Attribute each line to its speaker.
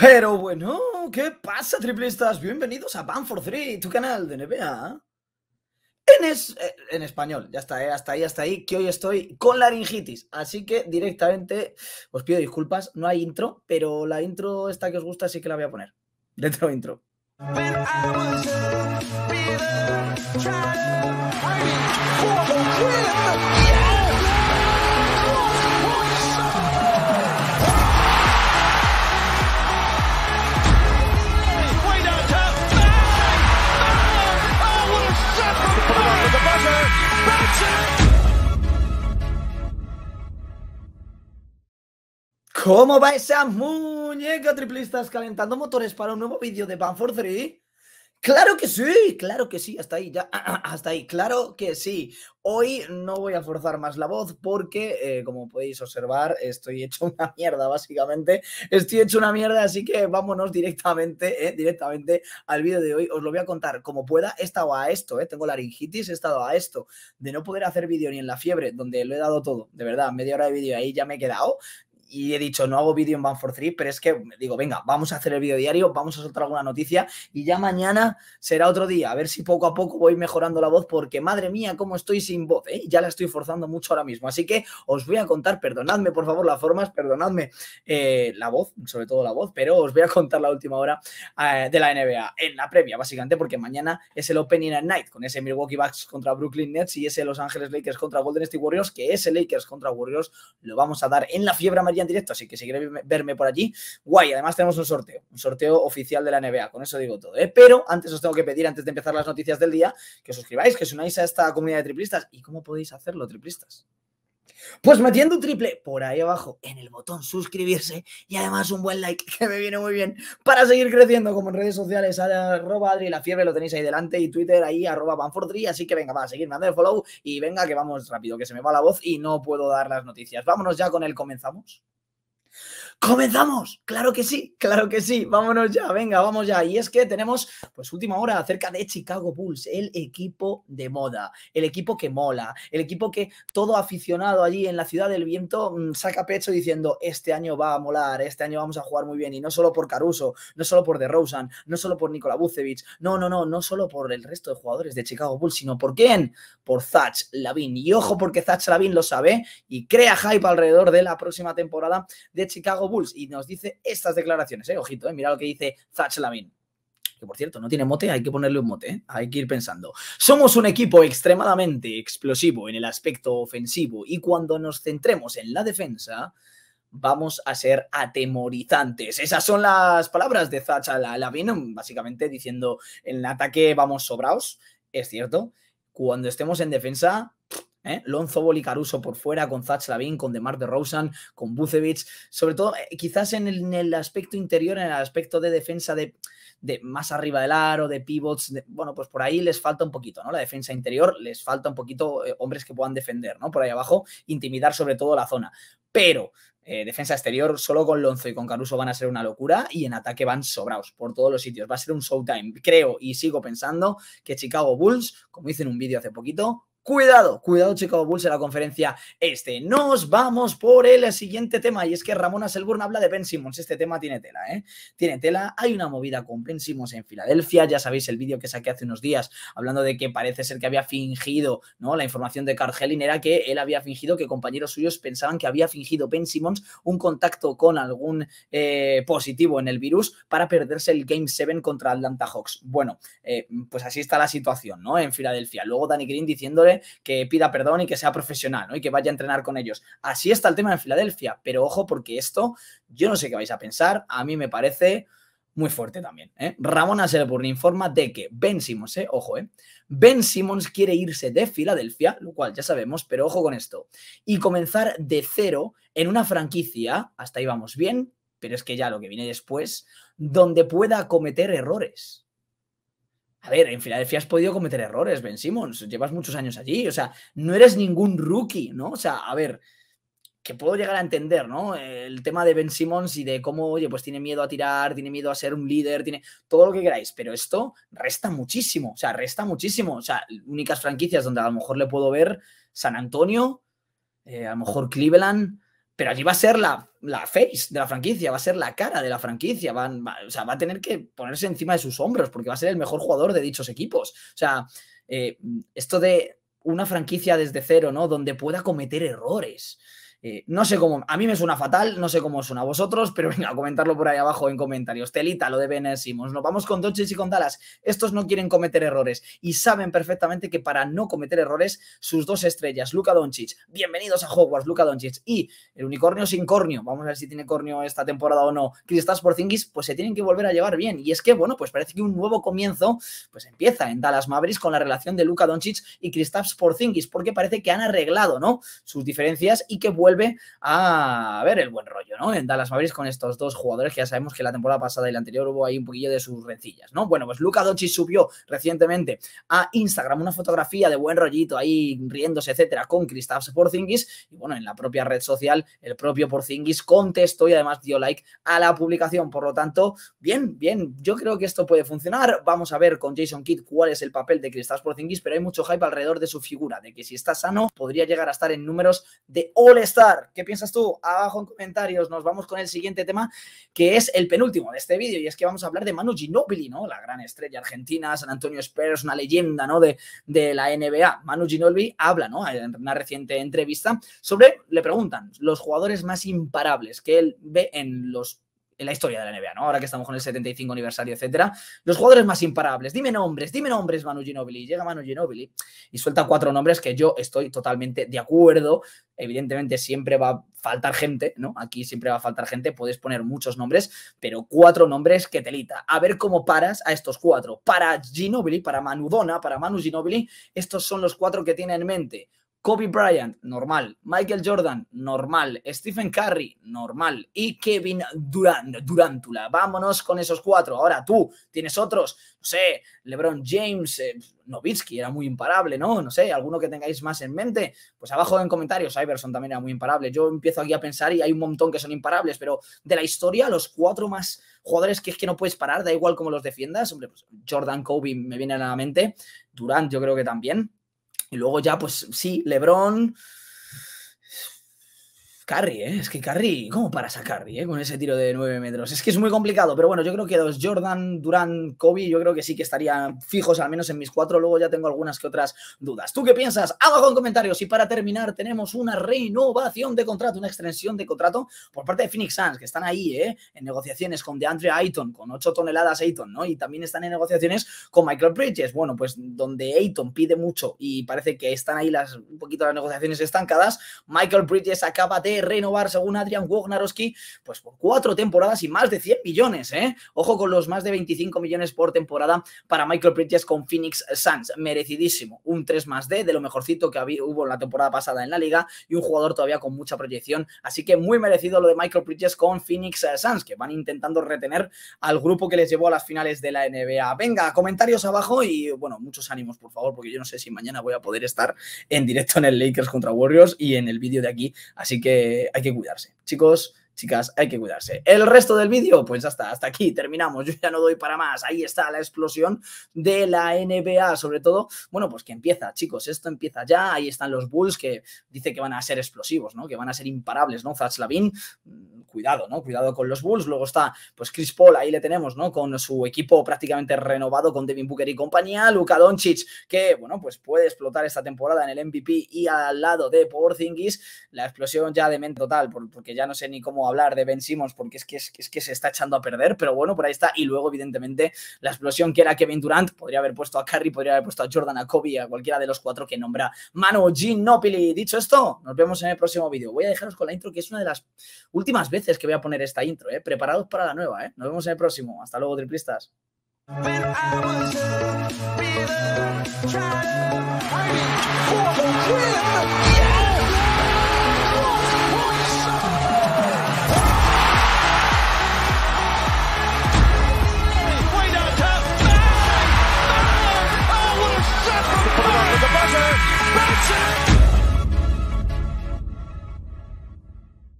Speaker 1: Pero bueno, ¿qué pasa, triplistas? Bienvenidos a Ban for Three, tu canal de NBA. En, eh, en español, ya está, eh, hasta ahí, hasta ahí, que hoy estoy con laringitis. Así que directamente os pido disculpas, no hay intro, pero la intro esta que os gusta sí que la voy a poner. Dentro intro. ¿Cómo va esa muñeca triplistas calentando motores para un nuevo vídeo de Banford 3? Claro que sí, claro que sí, hasta ahí, ya, hasta ahí, claro que sí. Hoy no voy a forzar más la voz porque, eh, como podéis observar, estoy hecho una mierda, básicamente. Estoy hecho una mierda, así que vámonos directamente, eh, directamente al vídeo de hoy. Os lo voy a contar como pueda. He estado a esto, eh, tengo laringitis, he estado a esto, de no poder hacer vídeo ni en la fiebre, donde lo he dado todo, de verdad, media hora de vídeo ahí ya me he quedado y he dicho, no hago vídeo en Ban for Three, pero es que digo, venga, vamos a hacer el vídeo diario, vamos a soltar alguna noticia y ya mañana será otro día. A ver si poco a poco voy mejorando la voz, porque madre mía, cómo estoy sin voz, ¿eh? ya la estoy forzando mucho ahora mismo. Así que os voy a contar, perdonadme por favor las formas, perdonadme eh, la voz, sobre todo la voz, pero os voy a contar la última hora eh, de la NBA en la previa, básicamente, porque mañana es el Opening Night con ese Milwaukee Bucks contra Brooklyn Nets y ese Los Ángeles Lakers contra Golden State Warriors, que ese Lakers contra Warriors lo vamos a dar en la fiebre amarilla en directo, así que si queréis verme por allí, guay. Además tenemos un sorteo, un sorteo oficial de la NBA, con eso digo todo. ¿eh? Pero antes os tengo que pedir, antes de empezar las noticias del día, que os suscribáis, que os unáis a esta comunidad de triplistas. ¿Y cómo podéis hacerlo, triplistas? Pues metiendo un triple por ahí abajo en el botón suscribirse y además un buen like que me viene muy bien para seguir creciendo como en redes sociales arroba Adri la fiebre lo tenéis ahí delante y Twitter ahí arroba Banfordry así que venga va a seguirme dando el follow y venga que vamos rápido que se me va la voz y no puedo dar las noticias vámonos ya con el comenzamos ¡Comenzamos! Claro que sí, claro que sí. Vámonos ya, venga, vamos ya. Y es que tenemos, pues, última hora acerca de Chicago Bulls, el equipo de moda, el equipo que mola, el equipo que todo aficionado allí en la ciudad del viento mm, saca pecho diciendo, este año va a molar, este año vamos a jugar muy bien. Y no solo por Caruso, no solo por DeRozan, no solo por Nikola Vucevic, no, no, no, no solo por el resto de jugadores de Chicago Bulls, sino por quién? Por Zach Lavin. Y ojo, porque Zach Lavin lo sabe y crea hype alrededor de la próxima temporada de Chicago Bulls y nos dice estas declaraciones, ¿eh? Ojito, ¿eh? mira lo que dice Zach Lavin que por cierto no tiene mote, hay que ponerle un mote, ¿eh? hay que ir pensando. Somos un equipo extremadamente explosivo en el aspecto ofensivo y cuando nos centremos en la defensa vamos a ser atemorizantes. Esas son las palabras de Zach Lavin, básicamente diciendo en el ataque vamos sobraos, es cierto. Cuando estemos en defensa ¿eh? Lonzo Caruso por fuera, con Zach Lavin, con DeMar DeRozan, con Bucevic, sobre todo eh, quizás en el, aspecto interior, en el aspecto de defensa de, más arriba del aro, de pivots, bueno, pues por ahí les falta un poquito, ¿no? La defensa interior les falta un poquito eh, hombres que puedan defender, ¿no? Por ahí abajo, intimidar sobre todo la zona. Pero eh, defensa exterior, solo con Lonzo y con Caruso van a ser una locura y en ataque van sobrados por todos los sitios. Va a ser un showtime. Creo y sigo pensando que Chicago Bulls, como hice en un vídeo hace poquito, Cuidado, cuidado chicos Bulls en la conferencia este. Nos vamos por el siguiente tema y es que Ramona Selburn habla de Ben Simmons. Este tema tiene tela, ¿eh? Tiene tela. Hay una movida con Ben Simmons en Filadelfia. Ya sabéis el vídeo que saqué hace unos días hablando de que parece ser que había fingido, ¿no? La información de Carl Helling era que él había fingido que compañeros suyos pensaban que había fingido Ben Simmons un contacto con algún eh, positivo en el virus para perderse el Game 7 contra Atlanta Hawks. Bueno, eh, pues así está la situación, ¿no? En Filadelfia. Luego Danny Green diciéndole que pida perdón y que sea profesional y que vaya a entrenar con ellos. Así está el tema en Filadelfia, pero ojo porque esto, yo no sé qué vais a pensar, a mí me parece muy fuerte también. ¿eh? Ramón Aselburn informa de que Ben Simmons, ¿eh? ojo, ¿eh? Ben Simmons quiere irse de Filadelfia, lo cual ya sabemos, pero ojo con esto, y comenzar de cero en una franquicia, hasta ahí vamos bien, pero es que ya lo que viene después, donde pueda cometer errores. A ver, en Filadelfia has podido cometer errores, Ben Simmons. Llevas muchos años allí. O sea, no eres ningún rookie, ¿no? O sea, a ver, que puedo llegar a entender, ¿no? El tema de Ben Simmons y de cómo, oye, pues tiene miedo a tirar, tiene miedo a ser un líder, tiene todo lo que queráis. Pero esto resta muchísimo. O sea, resta muchísimo. O sea, únicas franquicias donde a lo mejor le puedo ver San Antonio, eh, a lo mejor Cleveland. Pero allí va a ser la la face de la franquicia, va a ser la cara de la franquicia, va, o sea, va a tener que ponerse encima de sus hombros porque va a ser el mejor jugador de dichos equipos. O sea, eh, esto de una franquicia desde cero, ¿no? Donde pueda cometer errores. Eh, no sé cómo, a mí me suena fatal, no sé cómo suena a vosotros, pero venga, a comentarlo por ahí abajo en comentarios. Telita, lo de Ben Nos vamos con Doncic y con Dallas. Estos no quieren cometer errores y saben perfectamente que para no cometer errores, sus dos estrellas, Luca Doncic, bienvenidos a Hogwarts, Luca Doncic, y el unicornio sin cornio, vamos a ver si tiene cornio esta temporada o no, Kristaps Porzingis, pues se tienen que volver a llevar bien. Y es que, bueno, pues parece que un nuevo comienzo, pues empieza en Dallas Mavericks con la relación de Luca Doncic y Kristaps Porzingis, porque parece que han arreglado, ¿no? Sus diferencias y que vuelven vuelve a ver el buen rollo, ¿no? En Dallas Mavericks con estos dos jugadores que ya sabemos que la temporada pasada y la anterior hubo ahí un poquillo de sus rencillas, ¿no? Bueno, pues Luca Doncic subió recientemente a Instagram una fotografía de buen rollito ahí riéndose, etcétera, con Kristaps Porzingis y bueno, en la propia red social el propio Porzingis contestó y además dio like a la publicación, por lo tanto, bien, bien, yo creo que esto puede funcionar. Vamos a ver con Jason Kidd cuál es el papel de Kristaps Porzingis, pero hay mucho hype alrededor de su figura, de que si está sano podría llegar a estar en números de all ¿Qué piensas tú? Abajo en comentarios nos vamos con el siguiente tema, que es el penúltimo de este vídeo, y es que vamos a hablar de Manu Ginobili, ¿no? La gran estrella argentina, San Antonio Spurs, una leyenda, ¿no? De, de la NBA. Manu Ginobili habla, ¿no? En una reciente entrevista sobre, le preguntan, los jugadores más imparables que él ve en los en la historia de la NBA, ¿no? Ahora que estamos con el 75 aniversario, etcétera. Los jugadores más imparables. Dime nombres, dime nombres, Manu Ginobili. Llega Manu Ginobili y suelta cuatro nombres que yo estoy totalmente de acuerdo. Evidentemente siempre va a faltar gente, ¿no? Aquí siempre va a faltar gente. Puedes poner muchos nombres, pero cuatro nombres que telita. A ver cómo paras a estos cuatro. Para Ginobili, para Manudona, para Manu Ginobili, estos son los cuatro que tiene en mente. Kobe Bryant, normal. Michael Jordan, normal. Stephen Curry, normal. Y Kevin Durant, Durantula. Vámonos con esos cuatro. Ahora tú tienes otros, no sé, LeBron James, eh, Novitsky era muy imparable, ¿no? No sé, alguno que tengáis más en mente. Pues abajo en comentarios, Iverson también era muy imparable. Yo empiezo aquí a pensar y hay un montón que son imparables, pero de la historia, los cuatro más jugadores que es que no puedes parar, da igual cómo los defiendas. Hombre, pues Jordan, Kobe me vienen a la mente. Durant, yo creo que también. Y luego ya, pues sí, Lebron, Carry, ¿eh? Es que Carry, ¿cómo para a Carry, eh? Con ese tiro de 9 metros. Es que es muy complicado, pero bueno, yo creo que los Jordan, Durant Kobe, yo creo que sí que estarían fijos al menos en mis cuatro. Luego ya tengo algunas que otras dudas. ¿Tú qué piensas? Hago con comentarios. Y para terminar, tenemos una renovación de contrato, una extensión de contrato por parte de Phoenix Suns, que están ahí, ¿eh? En negociaciones con DeAndre Ayton, con 8 toneladas Ayton, ¿no? Y también están en negociaciones con Michael Bridges. Bueno, pues donde Ayton pide mucho y parece que están ahí las, un poquito las negociaciones estancadas, Michael Bridges acaba de renovar, según Adrian Wognarowski, pues por cuatro temporadas y más de 100 millones, ¿eh? Ojo con los más de 25 millones por temporada para Michael Bridges con Phoenix Suns. Merecidísimo. Un 3 más D de lo mejorcito que hubo en la temporada pasada en la liga y un jugador todavía con mucha proyección. Así que muy merecido lo de Michael Bridges con Phoenix Suns, que van intentando retener al grupo que les llevó a las finales de la NBA. Venga, comentarios abajo y bueno, muchos ánimos, por favor, porque yo no sé si mañana voy a poder estar en directo en el Lakers contra Warriors y en el vídeo de aquí. Así que eh, hay que cuidarse. Chicos, chicas, hay que cuidarse. El resto del vídeo, pues ya está, hasta aquí terminamos, yo ya no doy para más, ahí está la explosión de la NBA, sobre todo, bueno, pues que empieza, chicos, esto empieza ya, ahí están los Bulls que dice que van a ser explosivos, ¿no? Que van a ser imparables, ¿no? Zach mm, cuidado, ¿no? Cuidado con los Bulls, luego está, pues Chris Paul, ahí le tenemos, ¿no? Con su equipo prácticamente renovado con Devin Booker y compañía, Luka Doncic, que, bueno, pues puede explotar esta temporada en el MVP y al lado de Porzingis, la explosión ya de men total, porque ya no sé ni cómo hablar de Ben Simmons porque es que, se está echando a perder, pero bueno, por ahí está. Y luego, evidentemente, la explosión que era Kevin Durant, podría haber puesto a Curry, podría haber puesto a Jordan, a Kobe, a cualquiera de los cuatro que nombra Manu Nopili, Dicho esto, nos vemos en el próximo vídeo. Voy a dejaros con la intro, que es una de las últimas veces que voy a poner esta intro, ¿eh? Preparados para la nueva, ¿eh? Nos vemos en el próximo. Hasta luego, triplistas.